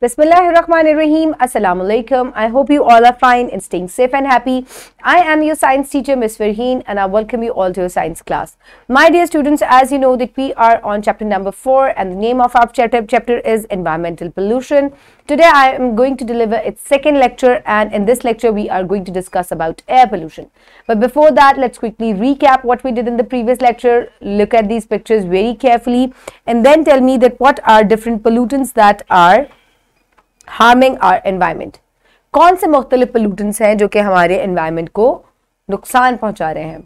Bismillahirrahmanirrahim. Assalamu alaikum. I hope you all are fine and staying safe and happy. I am your science teacher, Ms. Farheen, and I welcome you all to your science class. My dear students, as you know that we are on chapter number 4 and the name of our chapter, chapter is Environmental Pollution. Today I am going to deliver its second lecture and in this lecture we are going to discuss about air pollution. But before that, let's quickly recap what we did in the previous lecture. Look at these pictures very carefully and then tell me that what are different pollutants that are harming our environment कौन से मुख्तलिफ pollutants हैं जो कि हमारे environment को नुकसान पहुंचा रहे हैं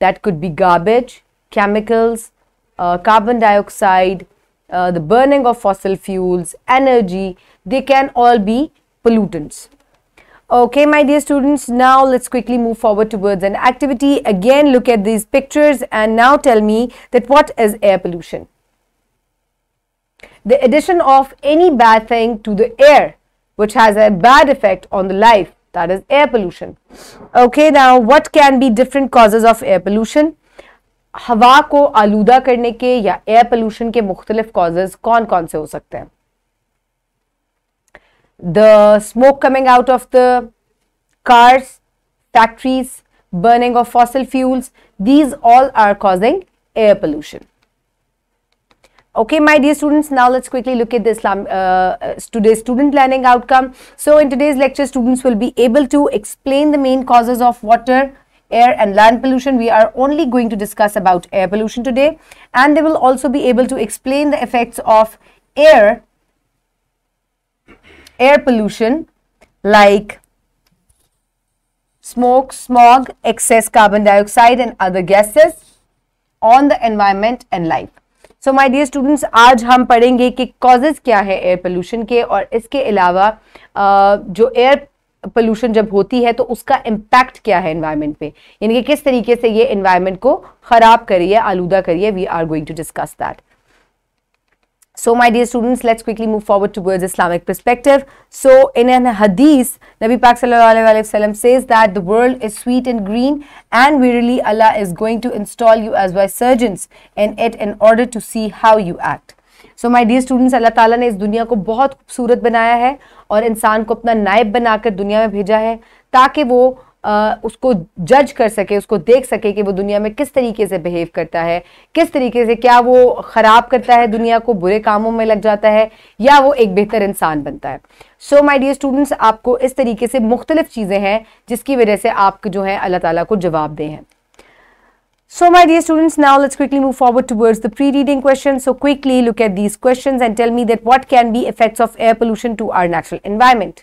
that could be garbage chemicals carbon dioxide the burning of fossil fuels energy they can all be pollutants okay my dear students now let's quickly move forward word and activity again look at this pictures and now tell me that what is air pollution the addition of any bad thing to the air, which has a bad effect on the life, that is air pollution. Okay, now what can be different causes of air pollution? हवा को आलूदा करने के या air pollution के मुख्तलिफ causes कौन कौन से हो सकते हैं the smoke coming out of the cars, factories, burning of fossil fuels, these all are causing air pollution. Okay, my dear students, now let's quickly look at the uh, uh, today's student learning outcome. So, in today's lecture, students will be able to explain the main causes of water, air and land pollution. We are only going to discuss about air pollution today and they will also be able to explain the effects of air, air pollution like smoke, smog, excess carbon dioxide and other gases on the environment and life. So my dear students आज हम पढ़ेंगे कि causes क्या है air pollution के और इसके अलावा जो एयर पोल्यूशन जब होती है तो उसका इम्पैक्ट क्या है इन्वायरमेंट पे यानी कि किस तरीके से ये इन्वायरमेंट को ख़राब करिए आलूदा करिए we are going to discuss that So my dear students, let's quickly move forward towards Islamic perspective. So in an hadith, Nabi Pak wasallam says that the world is sweet and green and verily Allah is going to install you as surgeons in it in order to see how you act. So, my dear students, Allah Taala has made this को very beautiful, and है और इंसान को अपना नायब बनाकर दुनिया में उसको जज कर सके उसको देख सके कि वो दुनिया में किस तरीके से बिहेव करता है किस तरीके से क्या वो खराब करता है दुनिया को बुरे कामों में लग जाता है या वो एक बेहतर इंसान बनता है सो माई डियर स्टूडेंट्स आपको इस तरीके से मुख्तलिफ चीजें हैं जिसकी वजह से आप जो है अल्लाह तला को जवाब दें हैं so my dear students now let's quickly move forward towards the pre reading question so quickly look at these question and tell me that what can be effects of air pollution to our natural environment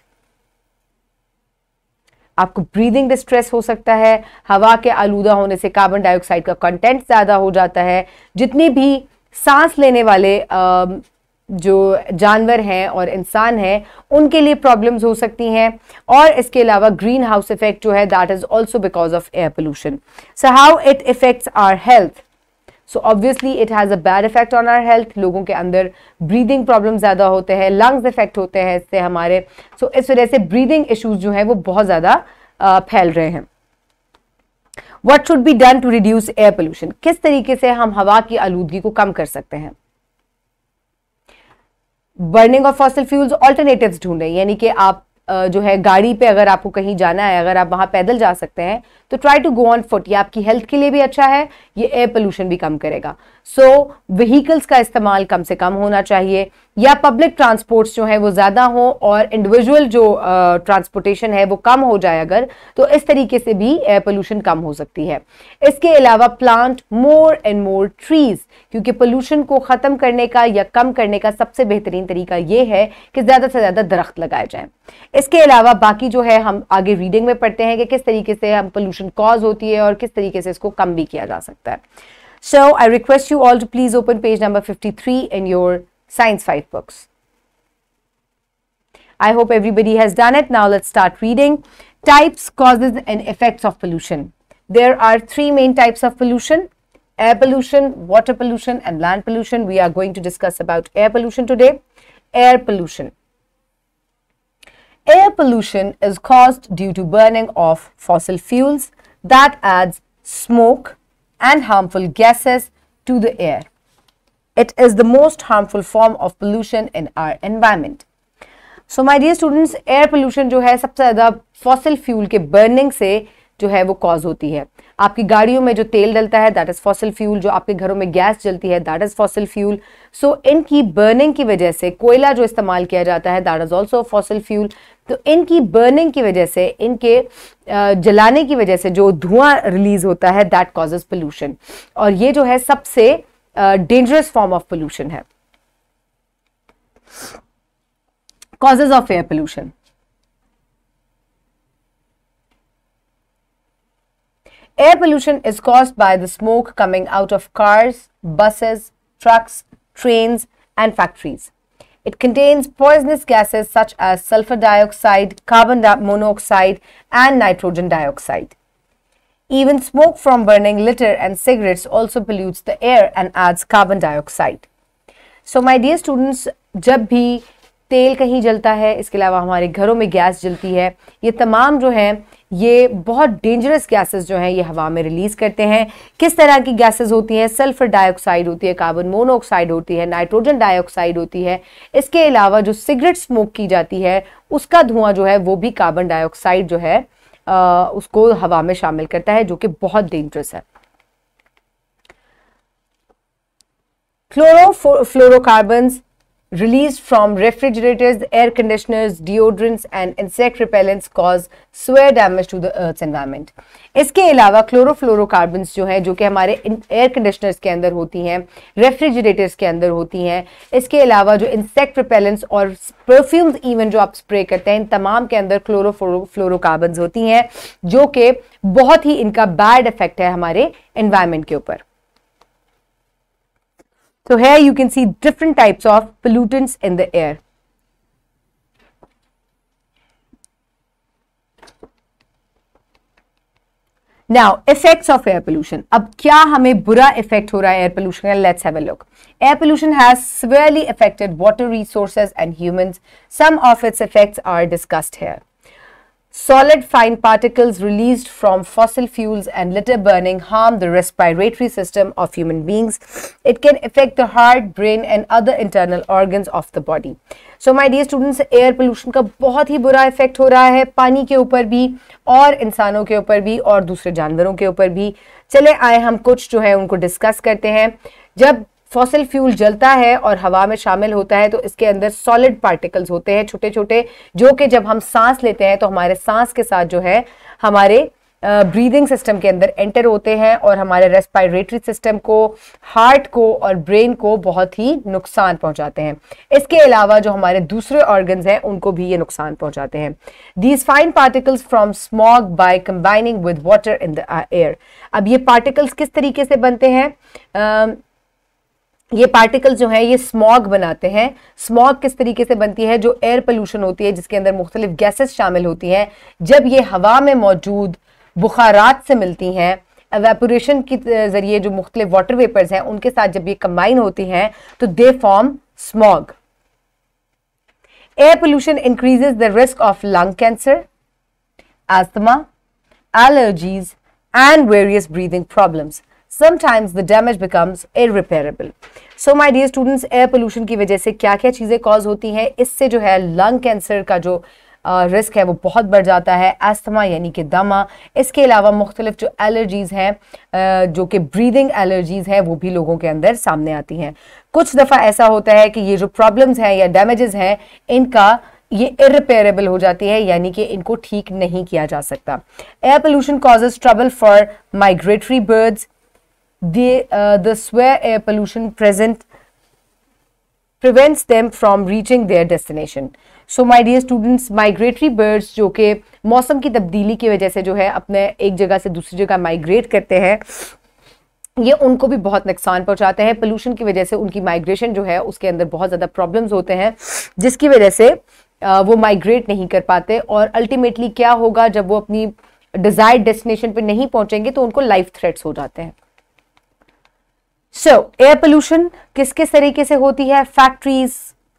आपको breathing distress हो सकता है हवा के आलूदा होने से carbon dioxide का content ज़्यादा हो जाता है जितने भी सांस लेने वाले जो जानवर हैं और इंसान हैं उनके लिए प्रॉब्लम्स हो सकती हैं और इसके अलावा ग्रीन हाउस इफेक्ट जो है that is also because of air pollution so how it effects our health so obviously it has a bad effect on our health लोगों के अंदर ब्रीदिंग प्रॉब्लम ज़्यादा होते हैं लंग्स इफेक्ट होते हैं इससे हमारे सो so, इस वजह से ब्रीदिंग इशूज़ जो हैं वो बहुत ज़्यादा फैल रहे हैं what should be done to reduce air pollution किस तरीके से हम हवा की आलूदगी को कम कर सकते हैं burning of fossil fuels alternative ढूंढें यानी कि आप जो है गाड़ी पे अगर आपको कहीं जाना है अगर आप वहाँ पैदल जा सकते हैं तो try to go on foot ये आपकी हेल्थ के लिए भी अच्छा है ये एयर पोल्यूशन भी कम करेगा सो so, व्हीकल्स का इस्तेमाल कम से कम होना चाहिए या पब्लिक ट्रांसपोर्ट्स जो है वो ज़्यादा हो और इंडिविजुअल जो ट्रांसपोर्टेशन है वो कम हो जाए अगर तो इस तरीके से भी एयर पोल्यूशन कम हो सकती है इसके अलावा plant more and more trees क्योंकि पोल्यूशन को ख़त्म करने का या कम करने का सबसे बेहतरीन तरीका ये है कि ज़्यादा से ज़्यादा दरख्त लगाए जाए इसके अलावा बाकी जो है हम आगे रीडिंग में पढ़ते हैं कि किस तरीके से हम पोल्यूशन कॉज होती है और किस तरीके से इसको कम भी किया जा सकता है I request you all to please open page number fifty three in your Science 5 books. I hope everybody has done it. Now let's start reading. Types, causes and effects of pollution. There are three main types of pollution. Air pollution, water pollution and land pollution. We are going to discuss about air pollution today. Air pollution. Air pollution is caused due to burning of fossil fuels that adds smoke and harmful gases to the air. It is the most harmful form of pollution in our environment. So my dear students air pollution जो है सबसे ज़्यादा fossil fuel के burning से जो है वो cause होती है आपकी गाड़ियों में जो तेल डलता है दैट इज़ फॉसिल फ्यूल जो आपके घरों में गैस जलती है that is fossil fuel so इनकी बर्निंग की वजह से कोयला जो इस्तेमाल किया जाता है that is also fossil fuel तो इनकी बर्निंग की वजह से इनके जलाने की वजह से जो धुआं रिलीज होता है दैट कॉजेज पोल्यूशन और ये जो है सबसे डेंजरस फॉर्म ऑफ पोल्यूशन है causes of air pollution. Air pollution is caused by the smoke coming out of cars, buses, trucks, trains, and factories. It contains poisonous gases such as sulfur dioxide, carbon monoxide, and nitrogen dioxide. Even smoke from burning litter and cigarettes also pollutes the air and adds carbon dioxide. So my dear students, जब भी तेल कहीं जलता है इसके अलावा हमारे घरों में गैस जलती है ये तमाम जो हैं ये बहुत डेंजरस गैसेस जो हैं ये हवा में रिलीज़ करते हैं किस तरह की गैसेस होती हैं सल्फर डाइऑक्साइड होती है कार्बन मोनोऑक्साइड होती है नाइट्रोजन डाइऑक्साइड होती है इसके अलावा जो सिगरेट स्मोक की जाती है उसका धुआं जो है वो भी कार्बन डाइऑक्साइड जो है आ, उसको हवा में शामिल करता है जो कि बहुत डेंजरस है chlorofluorocarbons released from refrigerators, air conditioners, deodorants and insect repellents cause severe damage to the earth's environment. इसके अलावा क्लोरोफ्लोरोकार्बन्स जो हैं जो कि हमारे एयर कंडीशनर्स के अंदर होती हैं रेफ्रिजरेटर्स के अंदर होती हैं इसके अलावा जो इंसेक्ट रिपेलेंट्स और परफ्यूम्स इवन जो आप स्प्रे करते हैं इन तमाम के अंदर क्लोरोफ्लोरोकार्बन्स होती हैं जो कि बहुत ही इनका बैड इफेक्ट है हमारे इन्वायरमेंट के ऊपर So here you can see different types of pollutants in the air. Now, effects of air pollution. Ab kya hame bura effect ho raha air pollution? Let's have a look. Air pollution has severely affected water resources and humans. Some of its effects are discussed here. Solid fine particles released from fossil fuels and litter burning harm the respiratory system of human beings. It can affect the heart, brain and other internal organs of the body. so my dear students air pollution ka bahut hi bura effect ho raha hai pani ke upar bhi aur insano ke upar bhi aur dusre janwaron ke upar bhi chale aaye hum kuch jo hai unko discuss karte hain jab fossil fuel जलता है और हवा में शामिल होता है तो इसके अंदर सॉलिड पार्टिकल्स होते हैं छोटे छोटे जो कि जब हम सांस लेते हैं तो हमारे सांस के साथ जो है हमारे ब्रीदिंग सिस्टम के अंदर एंटर होते हैं और हमारे रेस्पायरेटरी सिस्टम को हार्ट को और ब्रेन को बहुत ही नुकसान पहुंचाते हैं इसके अलावा जो हमारे दूसरे ऑर्गन्स हैं उनको भी ये नुकसान पहुंचाते हैं these fine particles from smog by combining with water in the air अब ये पार्टिकल्स किस तरीके से बनते हैं ये पार्टिकल जो है ये स्मॉग बनाते हैं स्मॉग किस तरीके से बनती है जो एयर पोल्यूशन होती है जिसके अंदर मुख्तलिफ गैसेस शामिल होती हैं जब ये हवा में मौजूद बुखारात से मिलती हैं एवेपोरेशन के ज़रिए जो मुख्तलिफ वाटर वेपर्स हैं उनके साथ जब ये कंबाइन होती हैं तो they form smog air pollution increases the risk of lung cancer asthma allergies and various breathing problems sometimes the damage becomes irreparable. So my dear students air pollution की वजह से क्या क्या चीज़ें कॉज होती हैं इससे जो है लंग कैंसर का जो रिस्क uh, है वो बहुत बढ़ जाता है अस्थमा यानी कि दमा इसके अलावा मुख्तलिफ जो एलर्जीज़ हैं जो कि ब्रीदिंग एलर्जीज़ हैं वो भी लोगों के अंदर सामने आती हैं कुछ दफ़ा ऐसा होता है कि ये जो प्रॉब्लम्स हैं या डैमेजेस हैं इनका ये इरिपेयरेबल हो जाती है यानी कि इनको ठीक नहीं किया जा सकता air pollution causes trouble for migratory birds the, uh, the swear air pollution present prevents them from reaching their destination. So my dear students migratory birds जो कि मौसम की तब्दीली की वजह से जो है अपने एक जगह से दूसरी जगह माइग्रेट करते हैं ये उनको भी बहुत नुकसान पहुंचाते हैं पोल्यूशन की वजह से उनकी माइग्रेशन जो है उसके अंदर बहुत ज़्यादा प्रॉब्लम्स होते हैं जिसकी वजह से वो माइग्रेट नहीं कर पाते और अल्टीमेटली क्या होगा जब वो अपनी डिज़ायर्ड डेस्टिनेशन पर नहीं पहुँचेंगे तो उनको लाइफ थ्रेट्स हो जाते हैं सो एयर पोल्यूशन किस किस तरीके से होती है फैक्ट्रीज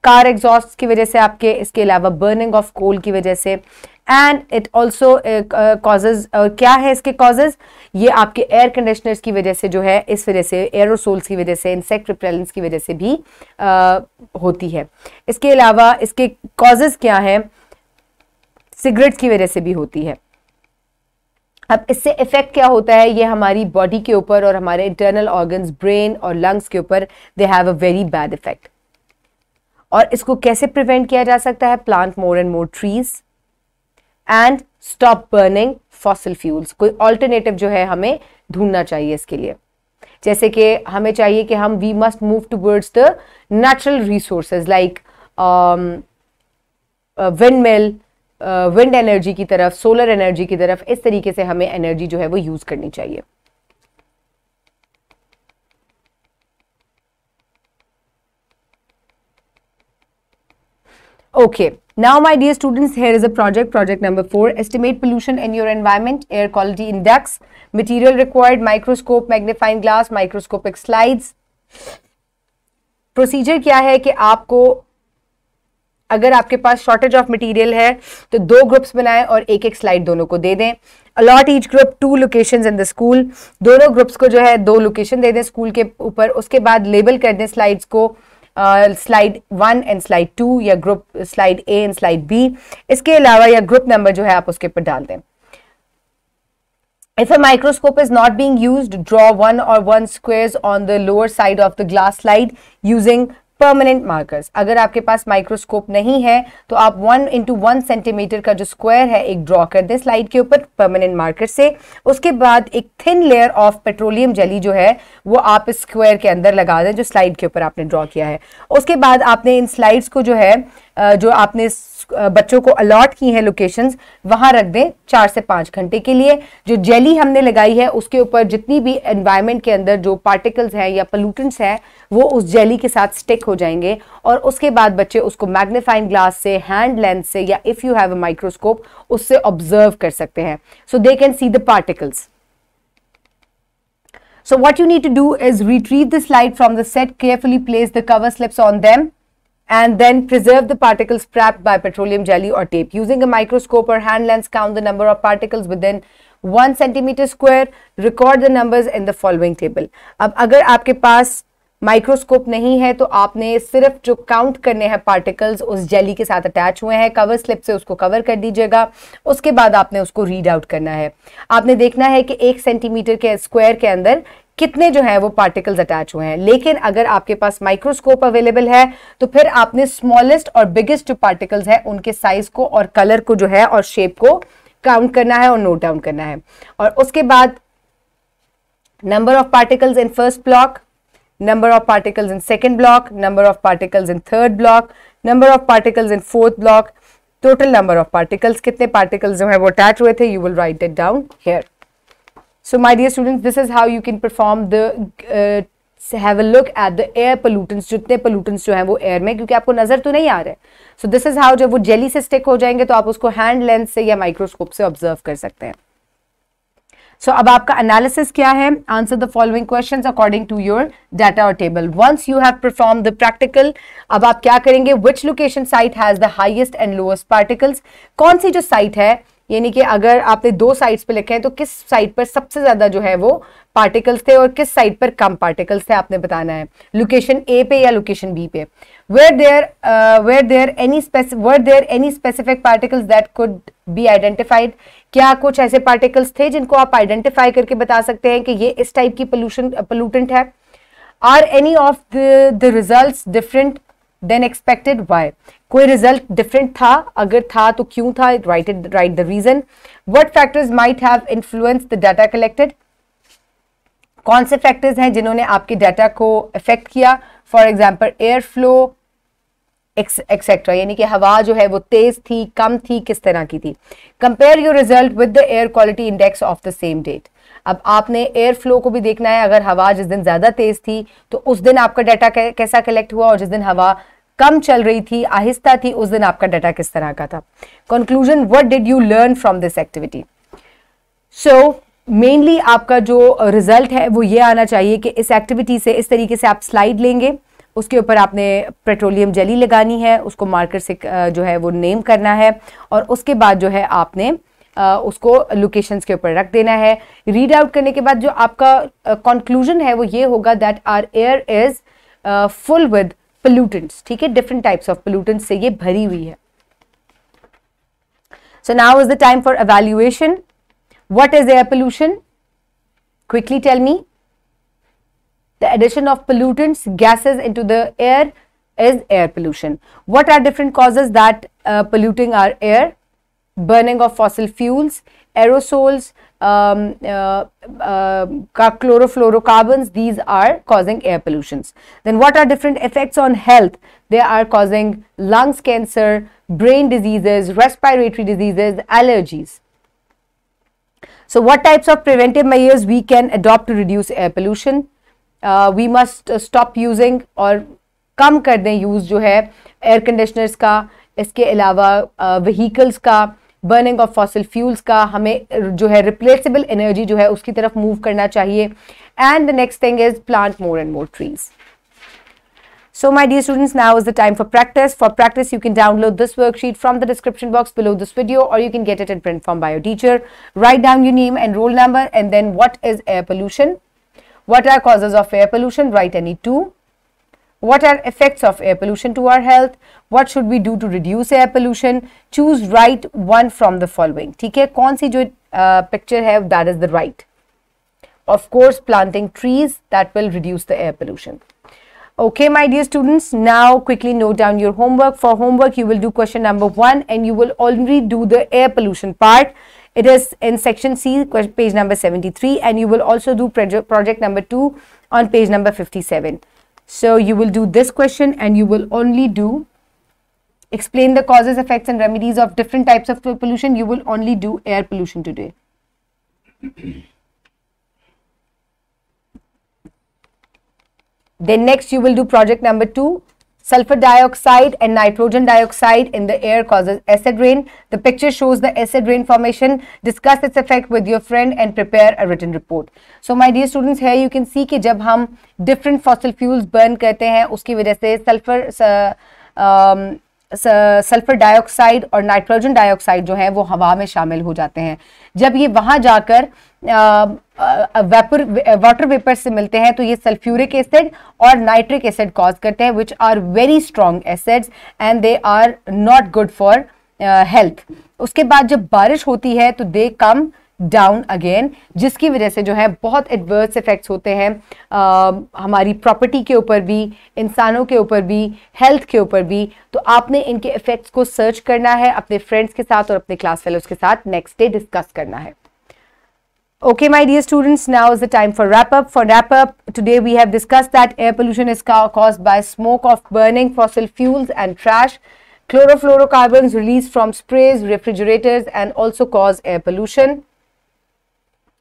कार एग्जॉस्ट की वजह से आपके इसके अलावा बर्निंग ऑफ कोल की वजह से एंड इट ऑल्सो कॉजेज क्या है इसके कॉजेज ये आपके एयर कंडीशनर्स की वजह से जो है इस वजह से एयरोसोल्स की वजह से इंसेक्ट रिपेलेंस की वजह से भी uh, होती है इसके अलावा इसके कॉजेज क्या है सिगरेट की वजह से भी होती है अब इससे इफ़ेक्ट क्या होता है ये हमारी बॉडी के ऊपर और हमारे इंटरनल ऑर्गन्स ब्रेन और लंग्स के ऊपर they have a very bad effect और इसको कैसे प्रिवेंट किया जा सकता है plant more and more trees and stop burning fossil fuels कोई ऑल्टरनेटिव जो है हमें ढूंढना चाहिए इसके लिए जैसे कि हमें चाहिए कि हम we must move towards the natural resources like windmill wind energy की तरफ सोलर एनर्जी की तरफ इस तरीके से हमें एनर्जी जो है वो यूज करनी चाहिए okay now my dear students here is a project project number four estimate pollution in your environment air quality index material required microscope magnifying glass microscopic slide procedure क्या है कि आपको अगर आपके पास शॉर्टेज ऑफ मटेरियल है तो दो groups बनाएं और एक एक स्लाइड दोनों को दे दें allot each group to location in the school दोनों ग्रुप्स को जो है दो लोकेशन दे दें स्कूल के ऊपर उसके बाद लेबल कर दें स्लाइड्स को slide one and slide two या group slide A and slide B इसके अलावा या ग्रुप नंबर जो है आप उसके ऊपर डाल दें if a microscope is not being use draw one और one square on the lower side of the glass slide using permanent markers अगर आपके पास माइक्रोस्कोप नहीं है तो आप वन इंटू वन सेंटीमीटर का जो स्क्वायर है एक ड्रॉ कर दें स्लाइड के ऊपर परमानेंट मार्कर से उसके बाद एक thin layer of petroleum jelly जो है वो आप इस स्क्वायर के अंदर लगा दें जो स्लाइड के ऊपर आपने ड्रॉ किया है उसके बाद आपने इन स्लाइड्स को जो है जो आपने बच्चों को अलॉट की हैं लोकेशंस वहां रख दें चार से पांच घंटे के लिए जो जेली हमने लगाई है उसके ऊपर जितनी भी एनवायरनमेंट के अंदर जो पार्टिकल्स हैं या पोलूटेंट्स हैं वो उस जेली के साथ स्टिक हो जाएंगे और उसके बाद बच्चे उसको मैग्नीफाइंग ग्लास से हैंड लेंस से या if you have a microscope उससे ऑब्जर्व कर सकते हैं so they can see the particles so what you need to do is retrieve the slide from the set carefully place the cover slips on them and then preserve the particles trapped by petroleum jelly or tape. Using a microscope or hand lens, count the number of particles within 1 cm square record the numbers in the following table ab agar aapke paas microscope नहीं है तो आपने सिर्फ जो count करने हैं particles उस jelly के साथ अटैच हुए हैं कवर स्लिप से उसको कवर कर दीजिएगा उसके बाद आपने उसको रीड आउट करना है आपने देखना है कि एक सेंटीमीटर के स्क्वायर के अंदर कितने जो हैं वो पार्टिकल्स अटैच हुए हैं लेकिन अगर आपके पास माइक्रोस्कोप अवेलेबल है तो फिर आपने स्मॉलेस्ट और बिगेस्ट जो पार्टिकल्स हैं उनके साइज को और कलर को जो है और शेप को काउंट करना है और नोट डाउन करना है और उसके बाद number of particles in first block number of particles in second block number of particles in third block number of particles in fourth block total number of particles कितने particles जो है वो attach हुए थे you will write it down here So my dear students, this is how you can perform the uh, have a look at the air pollutants. जितने pollutants जो हैं वो एयर में क्योंकि आपको नजर तो नहीं आ रहा है सो दिस इज हाउ जब वो जेली से स्टिक हो जाएंगे तो आप उसको हैंड लेंस से या माइक्रोस्कोप से ऑब्जर्व कर सकते हैं सो so, अब आपका analysis क्या है answer the following question according to your data और table once you have perform the practical अब आप क्या करेंगे which location site has the highest and lowest particles? कौन सी जो साइट है यानी कि अगर आपने दो साइड्स पे लिखे हैं तो किस साइड पर सबसे ज़्यादा जो है वो पार्टिकल्स थे और किस साइड पर कम पार्टिकल्स थे आपने बताना है लोकेशन ए पे या लोकेशन बी पे were there were there any were there any specific particles that could be identified क्या कुछ ऐसे पार्टिकल्स थे जिनको आप आइडेंटिफाई करके बता सकते हैं कि ये इस टाइप की पोल्यूशन पोलूटेंट uh, है are any of the result different than expected why कोई रिजल्ट डिफरेंट था अगर था तो क्यों था write it write the reason what factors might have influence the data collected कौन से फैक्टर्स हैं जिन्होंने आपके डाटा को इफेक्ट किया for example air flow etcetera यानी कि हवा जो है वो तेज थी कम थी किस तरह की थी compare your result with the air quality index of the same date अब आपने एयर फ्लो को भी देखना है अगर हवा जिस दिन ज़्यादा तेज़ थी तो उस दिन आपका डाटा कैसा कलेक्ट हुआ और जिस दिन हवा कम चल रही थी आहिस्ता थी उस दिन आपका डाटा किस तरह का था conclusion what did you learn from this activity so mainly आपका जो रिजल्ट है वो ये आना चाहिए कि इस एक्टिविटी से इस तरीके से आप स्लाइड लेंगे उसके ऊपर आपने पेट्रोलियम जली लगानी है उसको मार्कर से जो है वो नेम करना है और उसके बाद जो है आपने उसको लोकेशंस के ऊपर रख देना है रीड आउट करने के बाद जो आपका कंक्लूजन है वो ये होगा that our air is full with pollutants ठीक है different types of pollutants से ये भरी हुई है So now is the time for evaluation. What is air pollution? Quickly tell me. The addition of pollutants, gases into the air is air pollution. What are different causes that uh, polluting our air? Burning of fossil fuels, aerosols, um, uh, uh, uh, chlorofluorocarbons, these are causing air pollutions. Then what are different effects on health? They are causing lungs cancer, brain diseases, respiratory diseases, allergies. So what types of preventive measures we can adopt to reduce air pollution? Uh, we must uh, stop using or come, कर use use जो है air conditioners का इसके अलावा uh, vehicles का burning of fossil fuels का हमें जो है रिप्लेसेबल एनर्जी जो है उसकी तरफ मूव करना चाहिए and the next thing is plant more and more trees so my dear students now is the time for practice for practice you can download this worksheet from the description box below this video और you can get it and print from bio teacher write down you name and roll number and then what is air pollution what are causes of air pollution write any to what are effects of air pollution to our health what should we do to reduce air pollution choose right one from the following theek hai kaun si jo uh, picture hai that is the right of course planting trees that will reduce the air pollution okay my dear students now quickly note down your homework for homework you will do question number 1 and you will already do the air pollution part it is in section c page number 73 and you will also do project number 2 on page number 57 so you will do this question and you will only do explain the causes, effects and remedies of different types of pollution. You will only do air pollution today. then next you will do project number 2 Sulfur dioxide and nitrogen dioxide in the air causes acid rain. The picture shows the acid rain formation. Discuss its effect with your friend and prepare a written report. So my dear students, here you can see कि जब हम different fossil fuels burn करते हैं उसकी वजह से sulfur sulphur dioxide और nitrogen dioxide जो है वो हवा में शामिल हो जाते हैं जब ये वहाँ जाकर वेपर वाटर वेपर से मिलते हैं तो ये सल्फ्यूरिक एसिड और नाइट्रिक एसिड कॉज करते हैं which are very strong acids and they are not good for health उसके बाद जब बारिश होती है तो दे कम डाउन अगेन जिसकी वजह से जो है बहुत एडवर्स इफेक्ट्स होते हैं आ, हमारी प्रॉपर्टी के ऊपर भी इंसानों के ऊपर भी हेल्थ के ऊपर भी तो आपने इनके इफेक्ट्स को सर्च करना है अपने फ्रेंड्स के साथ और अपने क्लास फेलोज के साथ नेक्स्ट डे डिस्कस करना है Okay, my dear students, now is the time for wrap up. For wrap up, today we have discussed that air pollution is caused by smoke of burning fossil fuels and trash. Chlorofluorocarbons released from sprays, refrigerators and also cause air pollution.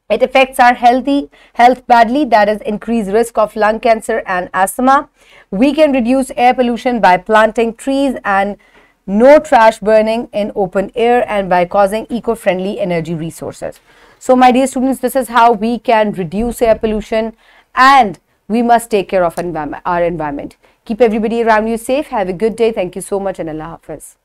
It affects our healthy health badly, that is increased risk of lung cancer and asthma. We can reduce air pollution by planting trees and no trash burning in open air and by causing eco-friendly energy resources. So my dear students, this is how we can reduce air pollution and we must take care of envi our environment. Keep everybody around you safe. Have a good day. Thank you so much and Allah Hafiz.